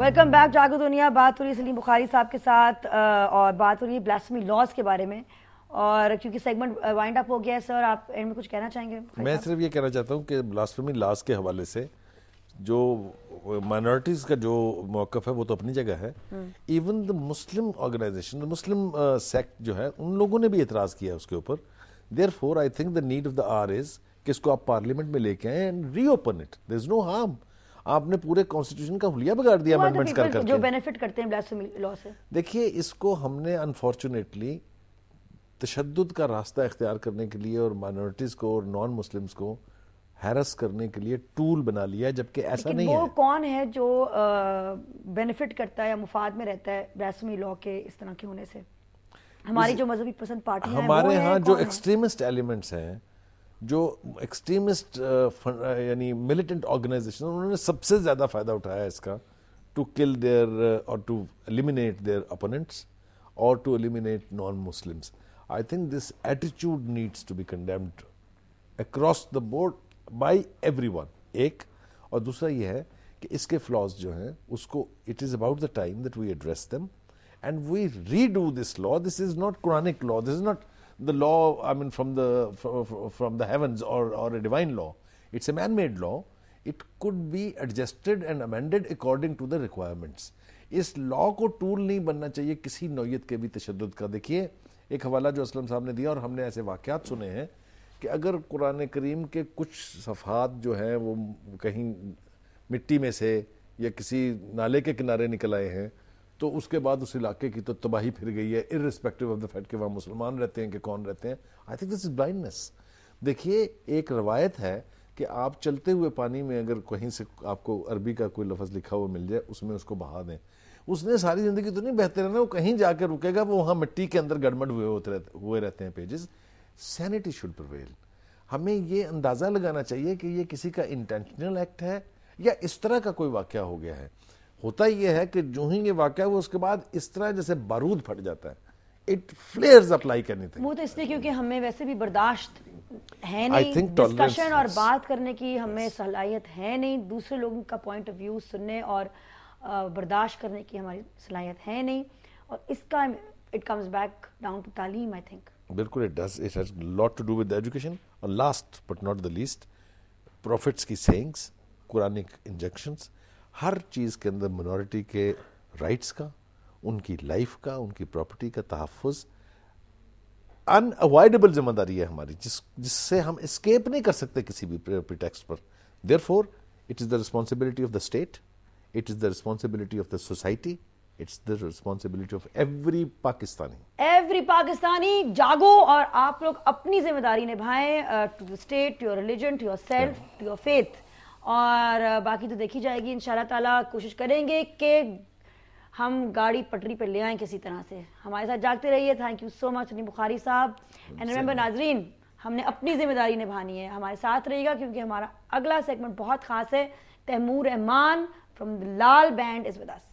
Welcome back जागो दुनिया बात हो रही सलीम बुखारी साहब के साथ और बात हो रही है ब्लास्मी लॉस के बारे में और क्योंकि सेगमेंट वाइंड अप हो गया है सर आप एंड में कुछ कहना चाहेंगे मैं सिर्फ ये कहना चाहता हूँ कि ब्लास्मी लॉस के हवाले से जो माइनॉरिटीज़ का जो मौक़ है वो तो अपनी जगह है even the Muslim organisation the Muslim sect जो है उन लोगों ने भी एतराज़ किया उसके ऊपर therefore I think the need of the hour is कि इसको आप पार्लियामेंट में लेके आए and reopen it there is no harm आपने पूरे कॉन्स्टिट्यूशन का हुलिया बिगाड़ दिया अमेंडमेंट्स कर करके जो बेनिफिट करते हैं ब्लास्फेमी लॉ से देखिए इसको हमने अनफॉर्चुनेटली तशद का रास्ता इख्तियार करने के लिए और माइनॉरिटीज़ को और नॉन मुस्लिम्स को हैरस करने के लिए टूल बना लिया जबकि ऐसा नहीं वो है कौन है जो बेनिफिट करता है या मुफाद में रहता है ब्लास्फेमी लॉ के इस तरह के होने से हमारी जो मजहबी पसंद पार्टी हमारे यहाँ जो एक्सट्रीमिस्ट एलिमेंट्स हैं जो एक्सट्रीमिस्ट uh, uh, यानी मिलिटेंट ऑर्गेनाइजेशन उन्होंने सबसे ज़्यादा फ़ायदा उठाया इसका टू किल देयर और टू एलिमिनेट देयर अपोनेंट्स और to eliminate non Muslims I think this attitude needs to be condemned across the board by everyone एक और दूसरा ये है कि इसके फ्लॉज जो हैं उसको it is about the time that we address them and we redo this law this is not Quranic law this is not the law, I mean, from the, from the heavens or, or a divine law. It's a man made law. It could be adjusted and amended according to the requirements. इस law को tool नहीं बनना चाहिए किसी नौीयत के भी तशद का देखिए एक हवाला जो असलम साहब ने दिया और हमने ऐसे वाक़ात सुने हैं कि अगर कुरान करीम के कुछ सफ़ात जो हैं वो कहीं मिट्टी में से या किसी नाले के किनारे निकल आए हैं तो उसके बाद उस इलाके की तो तबाही फिर गई है इरिस्पेक्टिव ऑफ द फैक्ट कि वहाँ मुसलमान रहते हैं कि कौन रहते हैं I think this is blindness देखिए एक रवायत है कि आप चलते हुए पानी में अगर कहीं से आपको अरबी का कोई लफ्ज़ लिखा हुआ मिल जाए उसमें उसको बहा दें उसने सारी ज़िंदगी तो नहीं बेहतर ना वो कहीं जाकर रुकेगा वो वहाँ मिट्टी के अंदर गड़मड़ हुए होते रहते हुए रहते हैं पेजेस सैनिटी शुड प्रवेल हमें ये अंदाज़ा लगाना चाहिए कि ये किसी का इंटेंशनल एक्ट है या इस तरह का कोई वाक़ हो गया है होता यह है कि जो ही ये वाक्य वो उसके बाद इस तरह जैसे बारूद फट जाता है इट फ्लेयर्स अप्लाई करनी थी वो तो इसलिए क्योंकि हमें वैसे भी बर्दाश्त है नहीं डिस्कशन और बात करने की हमें yes. सलाहियत है नहीं दूसरे लोगों का पॉइंट ऑफ व्यू सुनने और बर्दाश्त करने की हमारी सलाहियत है नहीं और इसका it comes back down to तालीम आई थिंक बिल्कुल it does it has lot to do with education और last but not the least prophets की सेइंग्स कुरानिक इंजेक्शंस हर चीज़ के अंदर मिनोरिटी के राइट्स का उनकी लाइफ का उनकी प्रॉपर्टी का तहफ़ अनअवॉइडेबल जिम्मेदारी है हमारी जिस जिससे हम इस्केप नहीं कर सकते किसी भी प्रिटेक्स्ट पर therefore it is the responsibility of the state it is the responsibility of the society it's the responsibility of every Pakistani every Pakistani जागो और आप लोग अपनी जिम्मेदारी निभाएं to the state to your religion to yourself to your faith और बाकी तो देखी जाएगी इन ताला कोशिश करेंगे कि हम गाड़ी पटरी पर ले आएँ किसी तरह से हमारे साथ जागते रहिए थैंक यू सो मच अनी बुखारी साहब एंड रिमेंबर नाजरीन हमने अपनी जिम्मेदारी निभानी है हमारे साथ रहेगा क्योंकि हमारा अगला सेगमेंट बहुत खास है Taimur Rahman from Laal band is with us